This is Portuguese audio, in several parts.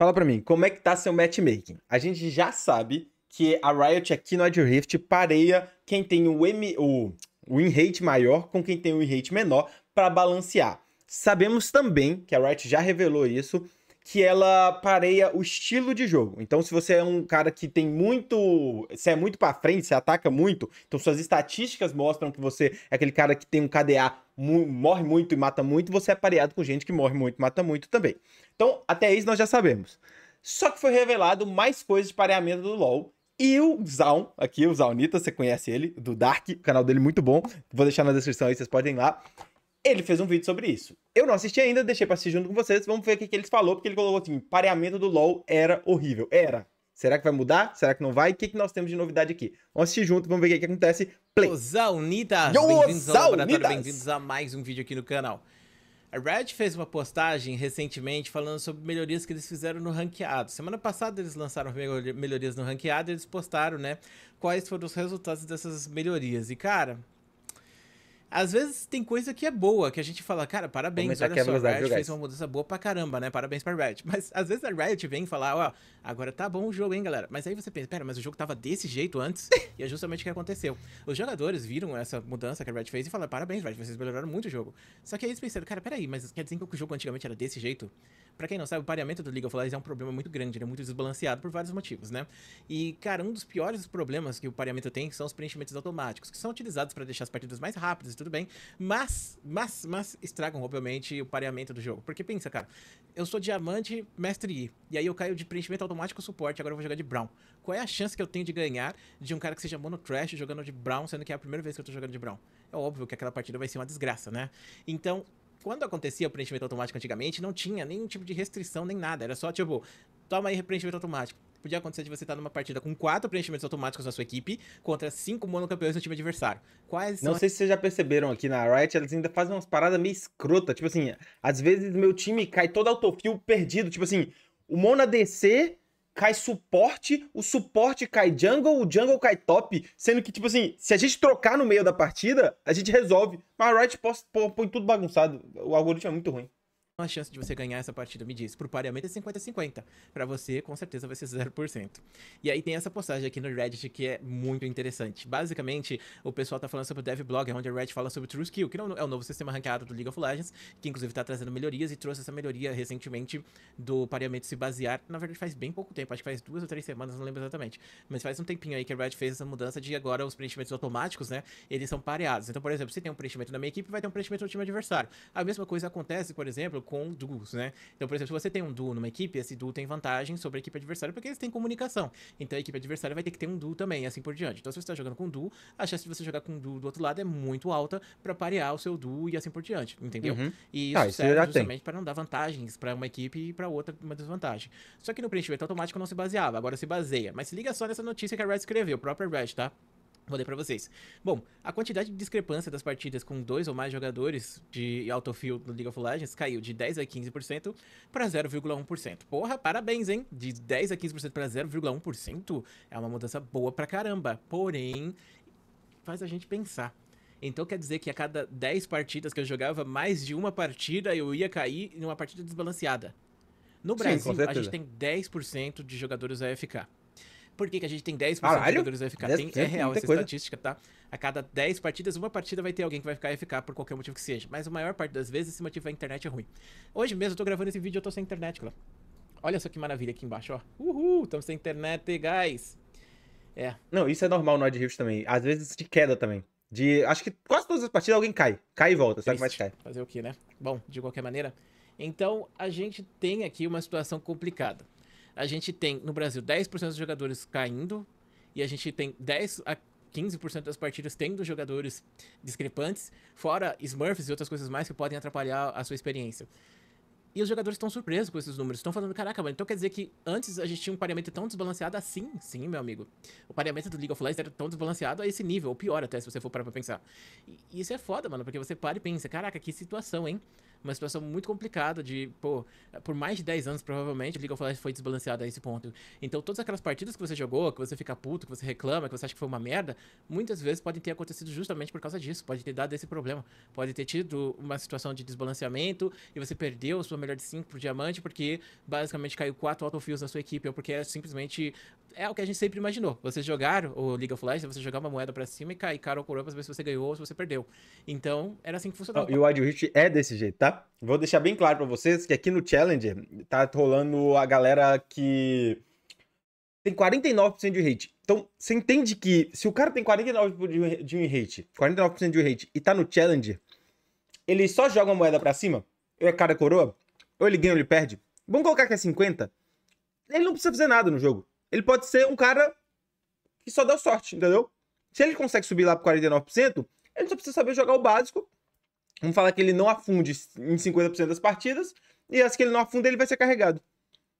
Fala para mim, como é que tá seu matchmaking? A gente já sabe que a Riot aqui no Edge Rift pareia quem tem o, M, o win rate maior com quem tem o win rate menor para balancear. Sabemos também que a Riot já revelou isso, que ela pareia o estilo de jogo. Então, se você é um cara que tem muito. Você é muito para frente, você ataca muito, então suas estatísticas mostram que você é aquele cara que tem um KDA morre muito e mata muito, você é pareado com gente que morre muito e mata muito também. Então, até isso nós já sabemos. Só que foi revelado mais coisas de pareamento do LoL. E o Zaun, aqui, o Zaunita, você conhece ele, do Dark, o canal dele é muito bom. Vou deixar na descrição aí, vocês podem ir lá. Ele fez um vídeo sobre isso. Eu não assisti ainda, deixei pra assistir junto com vocês. Vamos ver o que, que ele falou, porque ele colocou assim: pareamento do LoL era horrível. Era. Será que vai mudar? Será que não vai? O que, que nós temos de novidade aqui? Vamos assistir junto, vamos ver o que, que acontece. Play. Osaunitas! Bem-vindos ao laboratório, bem-vindos a mais um vídeo aqui no canal. A Red fez uma postagem recentemente falando sobre melhorias que eles fizeram no ranqueado. Semana passada eles lançaram melhorias no ranqueado e eles postaram, né, quais foram os resultados dessas melhorias. E, cara, às vezes tem coisa que é boa, que a gente fala, cara, parabéns, olha só, a Riot fez uma mudança boa pra caramba, né? Parabéns pra Riot. Mas às vezes a Riot vem falar, ó, agora tá bom o jogo, hein, galera? Mas aí você pensa, pera, mas o jogo tava desse jeito antes, e é justamente o que aconteceu. Os jogadores viram essa mudança que a Riot fez e falaram, parabéns, Riot, vocês melhoraram muito o jogo. Só que aí eles pensaram, cara, peraí, mas quer dizer que o jogo antigamente era desse jeito? Pra quem não sabe, o pareamento do League of Legends é um problema muito grande, ele é muito desbalanceado por vários motivos, né? E, cara, um dos piores problemas que o pareamento tem são os preenchimentos automáticos, que são utilizados para deixar as partidas mais rápidas e tudo bem, mas, mas, mas estragam, obviamente, o pareamento do jogo. Porque pensa, cara, eu sou diamante, mestre I, e aí eu caio de preenchimento automático suporte, agora eu vou jogar de Brown. Qual é a chance que eu tenho de ganhar de um cara que seja mono trash jogando de Brown, sendo que é a primeira vez que eu tô jogando de Brown? É óbvio que aquela partida vai ser uma desgraça, né? Então, quando acontecia o preenchimento automático antigamente, não tinha nenhum tipo de restrição nem nada. Era só tipo, toma aí preenchimento automático. Podia acontecer de você estar tá numa partida com quatro preenchimentos automáticos na sua equipe contra cinco monocampeões no time adversário. Quais Não sei as... se vocês já perceberam aqui na Riot, elas ainda fazem umas paradas meio escrota. Tipo assim, às vezes meu time cai todo autofill perdido. Tipo assim, o Mona DC cai suporte, o suporte cai jungle, o jungle cai top, sendo que, tipo assim, se a gente trocar no meio da partida, a gente resolve. Mas a Riot põe tudo bagunçado, o algoritmo é muito ruim a chance de você ganhar essa partida, me diz, por pareamento é 50-50. Para você, com certeza vai ser 0%. E aí tem essa postagem aqui no Reddit que é muito interessante. Basicamente, o pessoal tá falando sobre o DevBlog, onde o Reddit fala sobre o TrueSkill, que é o novo sistema ranqueado do League of Legends, que inclusive tá trazendo melhorias e trouxe essa melhoria recentemente do pareamento se basear, na verdade faz bem pouco tempo, acho que faz duas ou três semanas, não lembro exatamente, mas faz um tempinho aí que o Reddit fez essa mudança de agora os preenchimentos automáticos, né, eles são pareados. Então, por exemplo, se tem um preenchimento na minha equipe, vai ter um preenchimento no time adversário. A mesma coisa acontece, por exemplo, com duos, né? Então, por exemplo, se você tem um duo numa equipe, esse duo tem vantagem sobre a equipe adversária porque eles têm comunicação. Então a equipe adversária vai ter que ter um duo também, assim por diante. Então, se você está jogando com duo, a chance de você jogar com duo do outro lado é muito alta para parear o seu duo e assim por diante, entendeu? Uhum. E isso ah, isso serve justamente para não dar vantagens para uma equipe e para outra uma desvantagem. Só que no preenchimento automático não se baseava, agora se baseia. Mas se liga só nessa notícia que a Red escreveu, o próprio Red, tá? Vou ler para vocês. Bom, a quantidade de discrepância das partidas com dois ou mais jogadores de autofill no League of Legends caiu de 10 a 15% para 0,1%. Porra, parabéns, hein? De 10 a 15% para 0,1% é uma mudança boa pra caramba. Porém, faz a gente pensar. Então quer dizer que a cada 10 partidas que eu jogava, mais de uma partida eu ia cair em uma partida desbalanceada. No Brasil, Sim, a gente tem 10% de jogadores AFK por que, que a gente tem 10% Caralho? de jogadores AFK. Tem, é real essa coisa. estatística, tá? A cada 10 partidas, uma partida vai ter alguém que vai ficar AFK por qualquer motivo que seja. Mas a maior parte das vezes, esse motivo é a internet é ruim. Hoje mesmo, eu tô gravando esse vídeo eu tô sem internet, claro. Olha só que maravilha aqui embaixo, ó. Uhul, estamos sem internet, guys. É. Não, isso é normal no Ad Rift também. Às vezes de queda também. De, acho que quase todas as partidas alguém cai. Cai e volta, sabe como é que cai. Fazer o que, né? Bom, de qualquer maneira. Então, a gente tem aqui uma situação complicada a gente tem no Brasil 10% dos jogadores caindo e a gente tem 10 a 15% das partidas tendo jogadores discrepantes, fora Smurfs e outras coisas mais que podem atrapalhar a sua experiência. E os jogadores estão surpresos com esses números. Estão falando, caraca, mano, então quer dizer que antes a gente tinha um pareamento tão desbalanceado assim? Sim, meu amigo. O pareamento do League of Legends era tão desbalanceado a esse nível, ou pior até, se você for parar pra pensar. E, isso é foda, mano, porque você para e pensa, caraca, que situação, hein? uma situação muito complicada de, pô, por mais de 10 anos, provavelmente, a League of Legends foi desbalanceada a esse ponto. Então, todas aquelas partidas que você jogou, que você fica puto, que você reclama, que você acha que foi uma merda, muitas vezes podem ter acontecido justamente por causa disso. Pode ter dado esse problema. Pode ter tido uma situação de desbalanceamento e você perdeu a sua melhor de 5 pro diamante porque basicamente caiu 4 autofios na sua equipe, ou porque é simplesmente. É o que a gente sempre imaginou. você jogaram o League of Legends, você jogar uma moeda para cima e cair cara ou coroa pra ver se você ganhou ou se você perdeu. Então, era assim que funcionava. e o Wild Rift é desse jeito, tá? Tá? Vou deixar bem claro para vocês que aqui no Challenger tá rolando a galera que tem 49% de hate. Então, você entende que se o cara tem 49% de hate, 49% de hate e tá no Challenger, ele só joga a moeda para cima, ou é cara coroa, ou ele ganha ou ele perde. Vamos colocar que é 50. Ele não precisa fazer nada no jogo. Ele pode ser um cara que só dá sorte, entendeu? Se ele consegue subir lá pro 49%, ele só precisa saber jogar o básico Vamos falar que ele não afunde em 50% das partidas, e as que ele não afunda, ele vai ser carregado.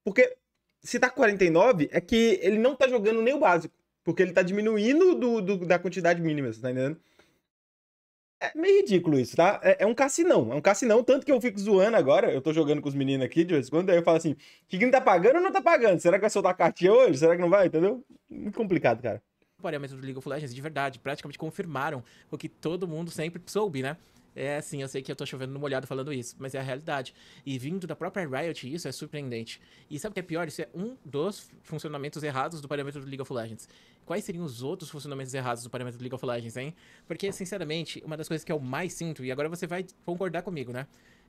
Porque se tá 49, é que ele não tá jogando nem o básico. Porque ele tá diminuindo do, do da quantidade mínima, você tá entendendo? É meio ridículo isso, tá? É, é, um cassinão, é um cassinão, tanto que eu fico zoando agora, eu tô jogando com os meninos aqui de vez em quando, aí eu falo assim, que quem tá pagando ou não tá pagando? Será que vai soltar a cartinha hoje? Será que não vai? Entendeu? Muito complicado, cara. Os parâmetros do League of Legends, de verdade, praticamente confirmaram o que todo mundo sempre soube, né? É assim, eu sei que eu tô chovendo no molhado falando isso, mas é a realidade. E vindo da própria Riot, isso é surpreendente. E sabe o que é pior? Isso é um dos funcionamentos errados do parâmetro do League of Legends. Quais seriam os outros funcionamentos errados do parâmetro do League of Legends, hein? Porque, sinceramente, uma das coisas que eu mais sinto, e agora você vai concordar comigo, né?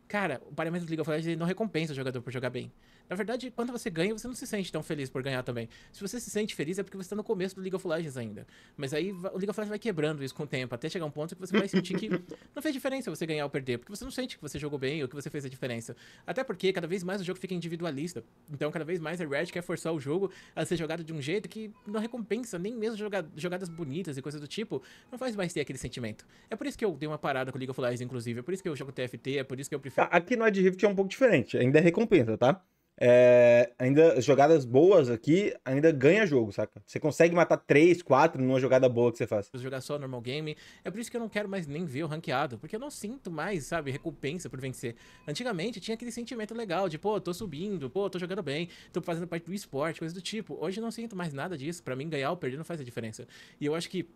Cara, o parâmetro do League of Legends não recompensa o jogador por jogar bem. Na verdade, quando você ganha, você não se sente tão feliz por ganhar também. Se você se sente feliz, é porque você está no começo do League of Legends ainda. Mas aí o League of Legends vai quebrando isso com o tempo, até chegar um ponto que você vai sentir que não fez diferença você ganhar ou perder, porque você não sente que você jogou bem ou que você fez a diferença. Até porque cada vez mais o jogo fica individualista. Então, cada vez mais a Red quer forçar o jogo a ser jogado de um jeito que não recompensa nem mesmo jogadas bonitas e coisas do tipo. Não faz mais ter aquele sentimento. É por isso que eu dei uma parada com o League of Legends, inclusive. É por isso que eu jogo TFT, é por isso que eu prefiro. Aqui no Red Rift é um pouco diferente. Ainda é recompensa, tá? é, ainda jogadas boas aqui, ainda ganha jogo, saca? Você consegue matar 3, 4 numa jogada boa que você faz. Jogar só normal game, é por isso que eu não quero mais nem ver o ranqueado, porque eu não sinto mais, sabe, recompensa por vencer. Antigamente tinha aquele sentimento legal de, pô, tô subindo, pô, tô jogando bem, tô fazendo parte do esporte, coisa do tipo. Hoje eu não sinto mais nada disso. para mim, ganhar ou perder não faz a diferença. E eu acho que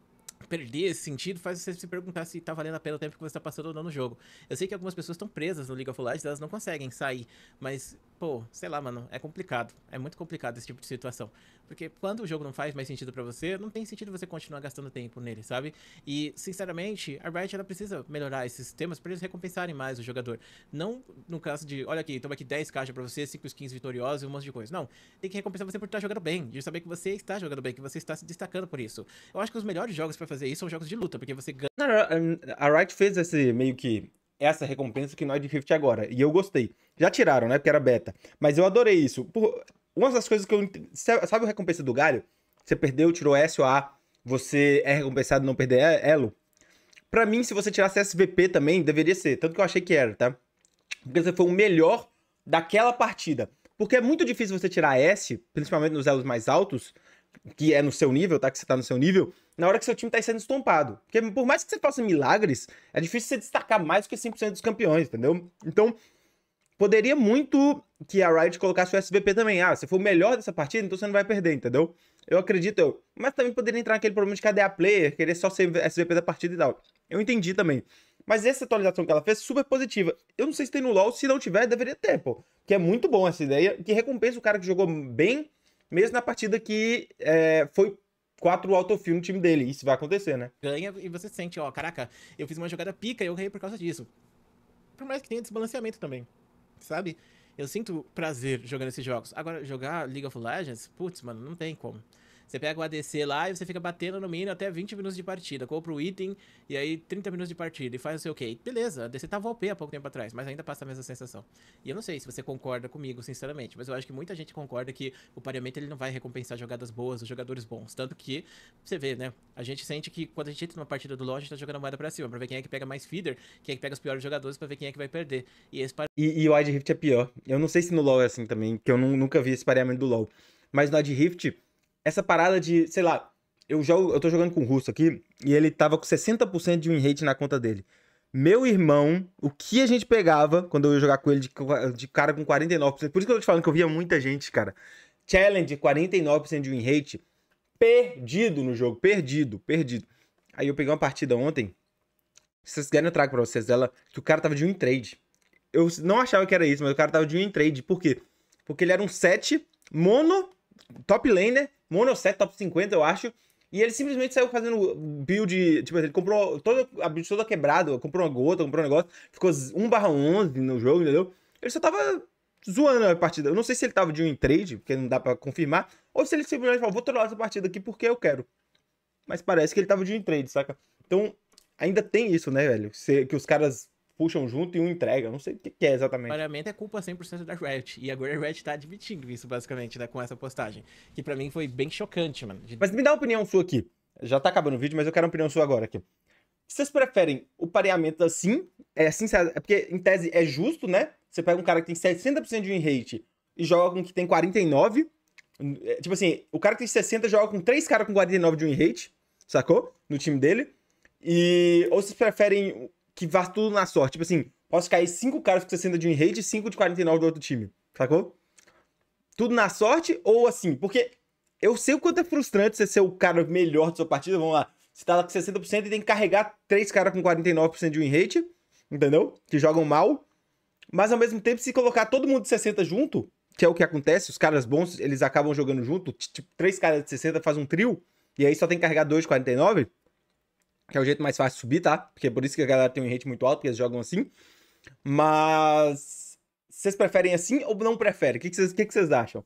perder esse sentido faz você se perguntar se tá valendo a pena o tempo que você tá passando ou não no jogo. Eu sei que algumas pessoas estão presas no League of Legends, elas não conseguem sair, mas, pô, sei lá, mano, é complicado. É muito complicado esse tipo de situação. Porque quando o jogo não faz mais sentido para você, não tem sentido você continuar gastando tempo nele, sabe? E, sinceramente, a Riot ela precisa melhorar esses sistemas para eles recompensarem mais o jogador. Não no caso de, olha aqui, toma aqui 10 caixas para você, 5 skins vitoriosas e um monte de coisa. Não, tem que recompensar você por estar tá jogando bem, de saber que você está jogando bem, que você está se destacando por isso. Eu acho que os melhores jogos para fazer isso são jogos de luta, porque você ganha. Hum, a Riot fez esse meio que essa recompensa que não é de 50 agora. E eu gostei. Já tiraram, né? Porque era beta. Mas eu adorei isso. Por... Uma das coisas que eu. Sabe o recompensa do galho? Você perdeu, tirou S ou A, você é recompensado não perder elo? Pra mim, se você tirasse SVP também, deveria ser. Tanto que eu achei que era, tá? Porque você foi o melhor daquela partida. Porque é muito difícil você tirar S, principalmente nos elos mais altos, que é no seu nível, tá? Que você tá no seu nível, na hora que seu time tá sendo estompado. Porque por mais que você faça milagres, é difícil você destacar mais do que 5% dos campeões, entendeu? Então, poderia muito que a Riot colocasse o SVP também. Ah, se for o melhor dessa partida, então você não vai perder, entendeu? Eu acredito, eu. Mas também poderia entrar naquele problema de cadê a player, querer só ser SVP da partida e tal. Eu entendi também. Mas essa atualização que ela fez, super positiva. Eu não sei se tem no LoL, se não tiver, deveria ter, pô. Que é muito bom essa ideia, que recompensa o cara que jogou bem, mesmo na partida que é, foi quatro autofill no time dele. Isso vai acontecer, né? Ganha e você sente, ó, caraca, eu fiz uma jogada pica e eu ganhei por causa disso. Por mais que tenha desbalanceamento também sabe? Eu sinto prazer jogando esses jogos. Agora, jogar League of Legends, putz, mano, não tem como. Você pega o ADC lá e você fica batendo no mínimo até 20 minutos de partida. Compra o item e aí 30 minutos de partida e faz não sei o que. Beleza, o ADC tava OP há pouco tempo atrás, mas ainda passa a mesma sensação. E eu não sei se você concorda comigo, sinceramente, mas eu acho que muita gente concorda que o pareamento ele não vai recompensar jogadas boas, os jogadores bons. Tanto que, você vê, né? A gente sente que quando a gente entra numa partida do LoL, a gente tá jogando moeda pra cima, pra ver quem é que pega mais feeder, quem é que pega os piores jogadores, pra ver quem é que vai perder. E esse pare... e, e o Wide Rift é pior. Eu não sei se no LoL é assim também, que eu nunca vi esse pareamento do LoL. Mas no Wide Rift essa parada de, sei lá, eu jogo, eu tô jogando com o russo aqui e ele tava com 60% de win rate na conta dele. Meu irmão, o que a gente pegava quando eu ia jogar com ele de, de cara com 49%? Por isso que eu tô te falando que eu via muita gente, cara. Challenge, 49% de win rate, perdido no jogo, perdido, perdido. Aí eu peguei uma partida ontem, se vocês querem eu trago pra vocês dela, que o cara tava de win trade. Eu não achava que era isso, mas o cara tava de win trade. Por quê? Porque ele era um set mono, top laner, monoset top 50, eu acho. E ele simplesmente saiu fazendo build, tipo, ele comprou toda, a build toda quebrada, comprou uma gota, comprou um negócio, ficou 1 barra 11 no jogo, entendeu? Ele só tava zoando a partida. Eu não sei se ele tava de um trade, porque não dá pra confirmar, ou se ele simplesmente falou, vou trollar essa partida aqui porque eu quero. Mas parece que ele tava de um trade, saca? Então, ainda tem isso, né, velho? Que os caras puxam junto e um entrega. Não sei o que, é exatamente. pareamento é culpa 100% da Riot. E agora a Riot tá admitindo isso, basicamente, né, com essa postagem. Que para mim foi bem chocante, mano. De... Mas me dá uma opinião sua aqui. Já tá acabando o vídeo, mas eu quero uma opinião sua agora aqui. Vocês preferem o pareamento assim? É assim, é porque em tese é justo, né? Você pega um cara que tem 60% de win rate e joga com um que tem 49. É, tipo assim, o cara que tem 60 joga com três caras com 49 de win rate, sacou? No time dele. E ou vocês preferem que vá tudo na sorte. Tipo assim, posso cair cinco caras com 60 de rate e 5 de 49 do outro time. Sacou? Tudo na sorte ou assim? Porque eu sei o quanto é frustrante você ser o cara melhor da sua partida. Vamos lá. Você tá lá com 60% e tem que carregar três caras com 49% de win rate. Entendeu? Que jogam mal. Mas ao mesmo tempo, se colocar todo mundo de 60 junto, que é o que acontece, os caras bons, eles acabam jogando junto. Tipo, três caras de 60 faz um trio. E aí só tem que carregar dois de 49 que é o jeito mais fácil de subir, tá? Porque é por isso que a galera tem um rate muito alto, porque eles jogam assim. Mas vocês preferem assim ou não preferem? O que, que, vocês, que, que acham?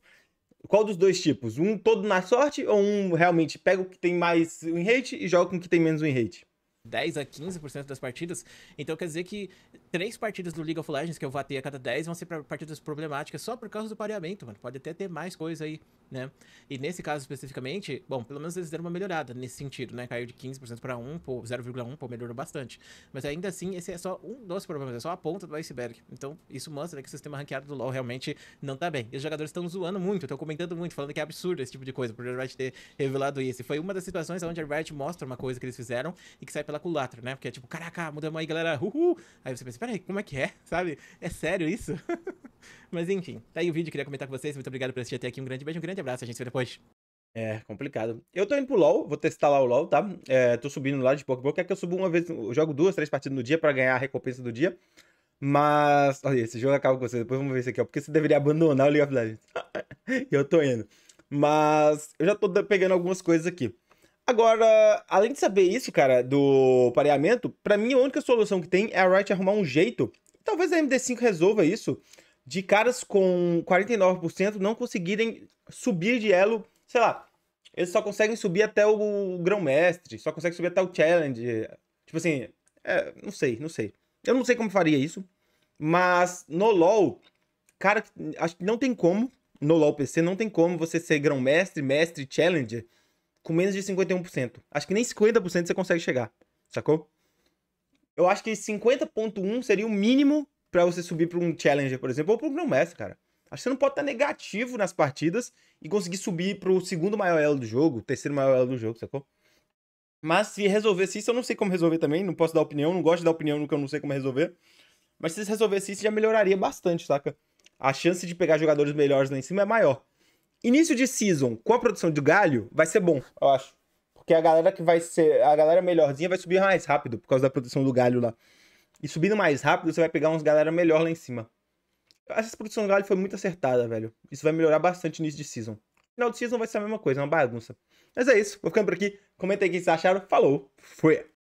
Qual dos dois tipos? Um todo na sorte ou um realmente pega o que tem mais win rate e joga com o que tem menos win rate? 10 a 15% das partidas. Então quer dizer que três partidas do League of Legends que eu vou ter a cada 10 vão ser partidas problemáticas só por causa do pareamento, mano. Pode até ter mais coisa aí, né? E nesse caso especificamente, bom, pelo menos eles deram uma melhorada nesse sentido, né? Caiu de 15% para 1, pô, 0,1, pô, melhorou bastante. Mas ainda assim, esse é só um dos problemas, é só a ponta do iceberg. Então, isso mostra que o sistema ranqueado do LoL realmente não tá bem. E os jogadores estão zoando muito, estão comentando muito, falando que é absurdo esse tipo de coisa, por Riot ter revelado isso. E foi uma das situações onde a Riot mostra uma coisa que eles fizeram e que sai pela culatra, né? Porque é tipo, caraca, mudamos aí, galera, uhul! Aí você pensa, aí como é que é? Sabe? É sério isso? Mas enfim, tá aí o vídeo, queria comentar com vocês. Muito obrigado por assistir até aqui. Um grande beijo, um grande abraço. A gente se vê depois. É, complicado. Eu tô indo pro LoL, vou testar lá o LoL, tá? É, tô subindo lá de pouco em pouco. É que eu subo uma vez, eu jogo duas, três partidas no dia pra ganhar a recompensa do dia. Mas, olha, esse jogo acaba com você, depois vamos ver isso aqui, ó. Porque você deveria abandonar o League of Legends. eu tô indo. Mas, eu já tô pegando algumas coisas aqui. Agora, além de saber isso, cara, do pareamento, para mim a única solução que tem é a Riot arrumar um jeito, talvez a MD5 resolva isso, de caras com 49% não conseguirem subir de elo, sei lá, eles só conseguem subir até o grão-mestre, só conseguem subir até o challenge, tipo assim, é, não sei, não sei. Eu não sei como faria isso, mas no LoL, cara, acho que não tem como, no LoL PC, não tem como você ser grão-mestre, mestre, challenger, com menos de 51%. Acho que nem 50% você consegue chegar, sacou? Eu acho que 50.1 seria o mínimo para você subir para um challenger, por exemplo, ou para um grão mestre, cara. Acho que você não pode estar tá negativo nas partidas e conseguir subir para o segundo maior elo do jogo, terceiro maior elo do jogo, sacou? Mas se resolvesse isso, eu não sei como resolver também, não posso dar opinião, não gosto de dar opinião no que eu não sei como resolver. Mas se resolvesse isso, já melhoraria bastante, saca? A chance de pegar jogadores melhores lá em cima é maior início de season com a produção de galho vai ser bom, eu acho. Porque a galera que vai ser. A galera melhorzinha vai subir mais rápido por causa da produção do galho lá. E subindo mais rápido, você vai pegar uns galera melhor lá em cima. Essa produção do galho foi muito acertada, velho. Isso vai melhorar bastante início de season. Final de season vai ser a mesma coisa, é uma bagunça. Mas é isso, vou ficando por aqui. Comenta aí o que vocês acharam. Falou, foi!